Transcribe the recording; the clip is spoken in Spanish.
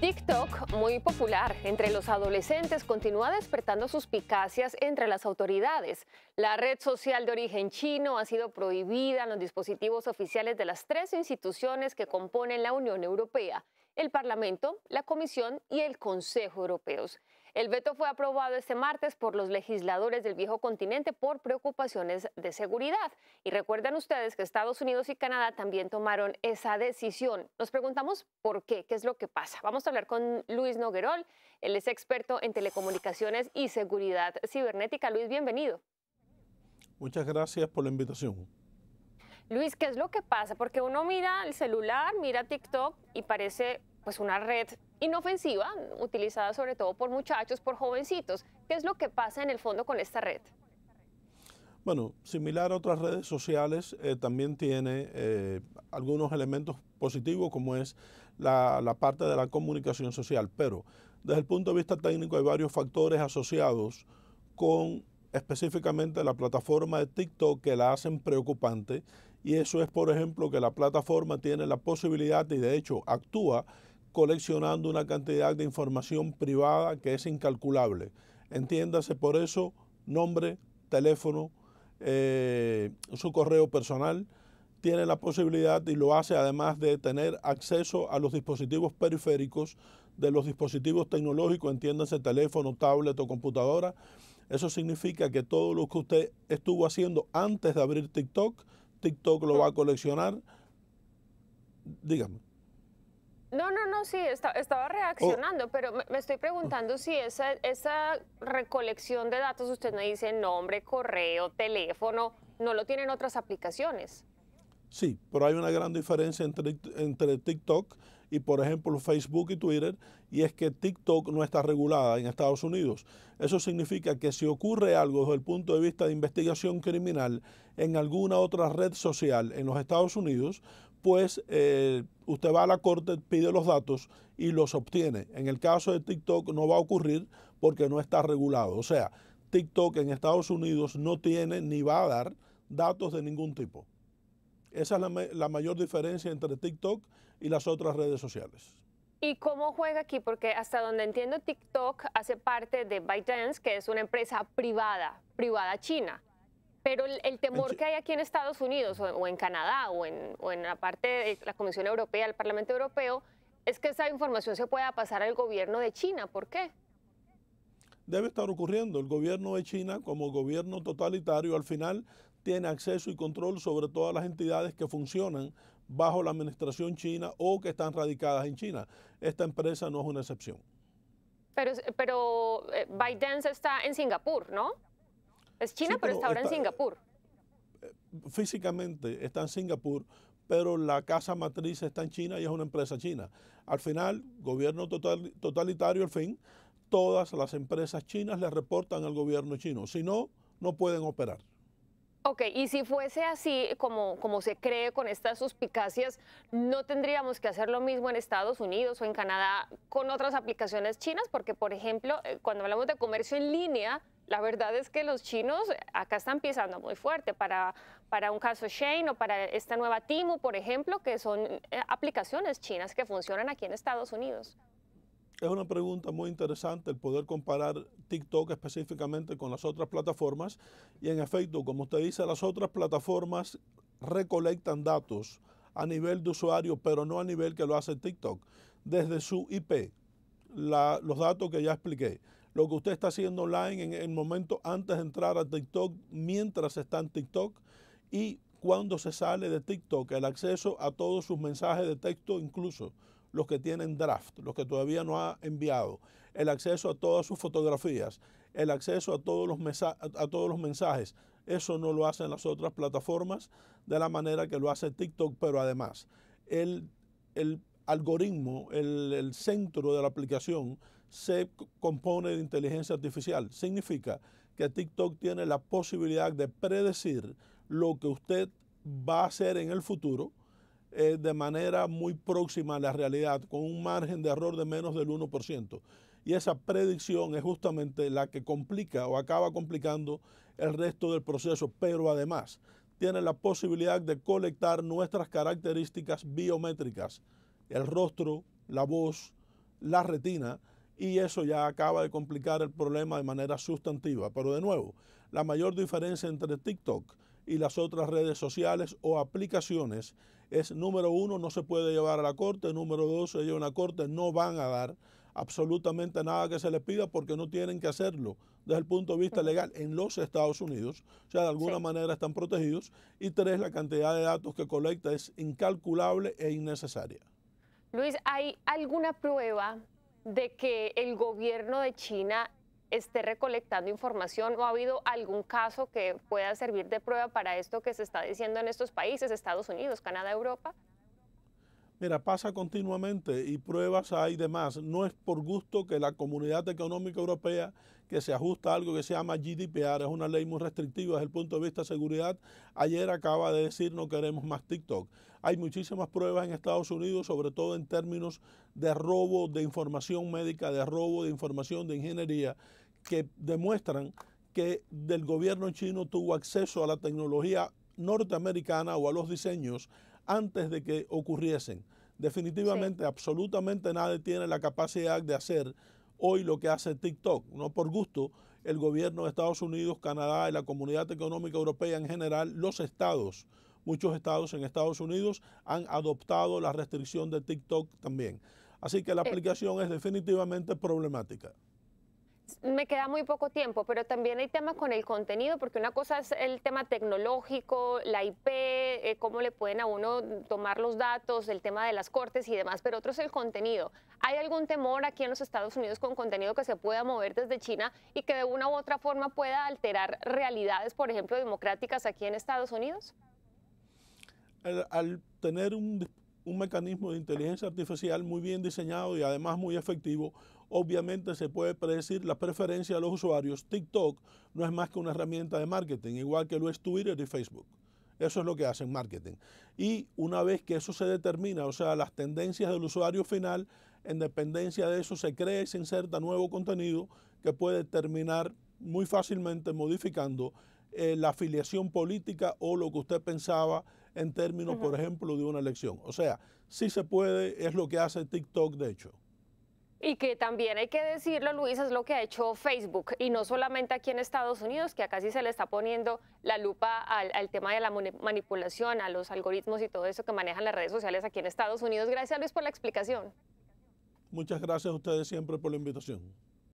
TikTok, muy popular entre los adolescentes, continúa despertando suspicacias entre las autoridades. La red social de origen chino ha sido prohibida en los dispositivos oficiales de las tres instituciones que componen la Unión Europea, el Parlamento, la Comisión y el Consejo Europeos. El veto fue aprobado este martes por los legisladores del viejo continente por preocupaciones de seguridad. Y recuerdan ustedes que Estados Unidos y Canadá también tomaron esa decisión. Nos preguntamos por qué, qué es lo que pasa. Vamos a hablar con Luis Noguerol, él es experto en telecomunicaciones y seguridad cibernética. Luis, bienvenido. Muchas gracias por la invitación. Luis, ¿qué es lo que pasa? Porque uno mira el celular, mira TikTok y parece pues una red inofensiva, utilizada sobre todo por muchachos, por jovencitos. ¿Qué es lo que pasa en el fondo con esta red? Bueno, similar a otras redes sociales, eh, también tiene eh, algunos elementos positivos como es la, la, parte de la comunicación social, pero desde el punto de vista técnico hay varios factores asociados con específicamente la plataforma de TikTok que la hacen preocupante y eso es, por ejemplo, que la plataforma tiene la posibilidad y de hecho actúa coleccionando una cantidad de información privada que es incalculable. Entiéndase por eso nombre, teléfono, eh, su correo personal, tiene la posibilidad y lo hace además de tener acceso a los dispositivos periféricos de los dispositivos tecnológicos, entiéndase teléfono, tablet o computadora. Eso significa que todo lo que usted estuvo haciendo antes de abrir TikTok, TikTok lo va a coleccionar. Dígame. No, no, no, sí, estaba reaccionando, oh. pero me, estoy preguntando si esa, recolección de datos, usted me dice nombre, correo, teléfono, no lo tienen otras aplicaciones. Sí, pero hay una gran diferencia entre TikTok y, por ejemplo, Facebook y Twitter, y es que TikTok no está regulada en Estados Unidos. Eso significa que si ocurre algo desde el punto de vista de investigación criminal en alguna otra red social en los Estados Unidos, pues usted va a la corte, pide los datos y los obtiene. En el caso de TikTok no va a ocurrir porque no está regulado. O sea, TikTok en Estados Unidos no tiene ni va a dar datos de ningún tipo. Esa es la, la mayor diferencia entre TikTok y las otras redes sociales. ¿Y cómo juega aquí? Porque hasta donde entiendo, TikTok hace parte de ByteDance, que es una empresa privada, privada china. Pero el, temor que hay aquí en Estados Unidos o, en Canadá o en, o la parte de la Comisión Europea, el Parlamento Europeo, es que esa información se pueda pasar al gobierno de China. ¿Por qué? Debe estar ocurriendo. El gobierno de China, como gobierno totalitario, al final tiene acceso y control sobre todas las entidades que funcionan bajo la administración china o que están radicadas en China. Esta empresa no es una excepción. Pero, pero eh, Biden está en Singapur, ¿no? Es China, pero, está ahora en eh, Singapur. Eh, físicamente está en Singapur, pero la casa matriz está en China y es una empresa china. Al final, gobierno totalitario, al fin, todas las empresas chinas le reportan al gobierno chino. Si no, no pueden operar. Ok, y si fuese así, como, como se cree con estas suspicacias, ¿no tendríamos que hacer lo mismo en Estados Unidos o en Canadá con otras aplicaciones chinas? Porque, por ejemplo, eh, cuando hablamos de comercio en línea, la verdad es que los chinos acá están pisando muy fuerte para, un caso Shane o para esta nueva Timo, por ejemplo, que son eh, aplicaciones chinas que funcionan aquí en Estados Unidos. Es una pregunta muy interesante el poder comparar TikTok específicamente con las otras plataformas y en efecto, como usted dice, las otras plataformas recolectan datos a nivel de usuario, pero no a nivel que lo hace TikTok, desde su IP, los datos que ya expliqué lo que usted está haciendo online en el momento antes de entrar a TikTok, mientras está en TikTok y cuando se sale de TikTok, el acceso a todos sus mensajes de texto, incluso los que tienen draft, los que todavía no ha enviado, el acceso a todas sus fotografías, el acceso a todos los, mensajes, Eso no lo hacen las otras plataformas de la manera que lo hace TikTok, pero además el, algoritmo, el, el centro de la aplicación, se compone de inteligencia artificial. Significa que TikTok tiene la posibilidad de predecir lo que usted va a hacer en el futuro eh, de manera muy próxima a la realidad, con un margen de error de menos del 1%. Y esa predicción es justamente la que complica o acaba complicando el resto del proceso, pero además tiene la posibilidad de colectar nuestras características biométricas, el rostro, la voz, la retina, y eso ya acaba de complicar el problema de manera sustantiva. Pero de nuevo, la mayor diferencia entre TikTok y las otras redes sociales o aplicaciones es, número uno, no se puede llevar a la corte, número dos, llevan a la corte no van a dar absolutamente nada que se les pida porque no tienen que hacerlo desde el punto de vista legal en los Estados Unidos, o sea, de alguna manera están protegidos, y tres, la cantidad de datos que colecta es incalculable e innecesaria. Luis, ¿hay alguna prueba de que el gobierno de China esté recolectando información o ha habido algún caso que pueda servir de prueba para esto que se está diciendo en estos países, Estados Unidos, Canadá, Europa? Mira, pasa continuamente y pruebas hay de más. No es por gusto que la Comunidad Económica Europea, que se ajusta a algo que se llama GDPR, es una ley muy restrictiva desde el punto de vista de seguridad, ayer acaba de decir no queremos más TikTok. Hay muchísimas pruebas en Estados Unidos, sobre todo en términos de robo de información médica, de robo de información de ingeniería, que demuestran que del gobierno chino tuvo acceso a la tecnología norteamericana o a los diseños antes de que ocurriesen. Definitivamente, absolutamente nadie tiene la capacidad de hacer hoy lo que hace TikTok. No por gusto, el gobierno de Estados Unidos, Canadá y la comunidad económica europea en general, los estados, muchos estados en Estados Unidos han adoptado la restricción de TikTok también. Así que la eh. aplicación es definitivamente problemática me queda muy poco tiempo, pero también hay temas con el contenido, porque una cosa es el tema tecnológico, la IP, eh, cómo le pueden a uno tomar los datos, el tema de las cortes y demás, pero otro es el contenido. ¿Hay algún temor aquí en los Estados Unidos con contenido que se pueda mover desde China y que de una u otra forma pueda alterar realidades, por ejemplo, democráticas aquí en Estados Unidos? Al, tener un mecanismo de inteligencia artificial muy bien diseñado y además muy efectivo, obviamente se puede predecir la preferencia de los usuarios. TikTok no es más que una herramienta de marketing, igual que lo es Twitter y Facebook. Eso es lo que hacen marketing. Y una vez que eso se determina, o sea, las tendencias del usuario final, en dependencia de eso se crea y se inserta nuevo contenido que puede terminar muy fácilmente modificando eh, la afiliación política o lo que usted pensaba en términos, por ejemplo, de una elección. O sea, sí se puede, es lo que hace TikTok, de hecho. Y que también hay que decirlo, Luis, es lo que ha hecho Facebook, y no solamente aquí en Estados Unidos, que acá sí se le está poniendo la lupa al, tema de la manipulación, a los algoritmos y todo eso que manejan las redes sociales aquí en Estados Unidos. Gracias, Luis, por la explicación. Muchas gracias a ustedes siempre por la invitación.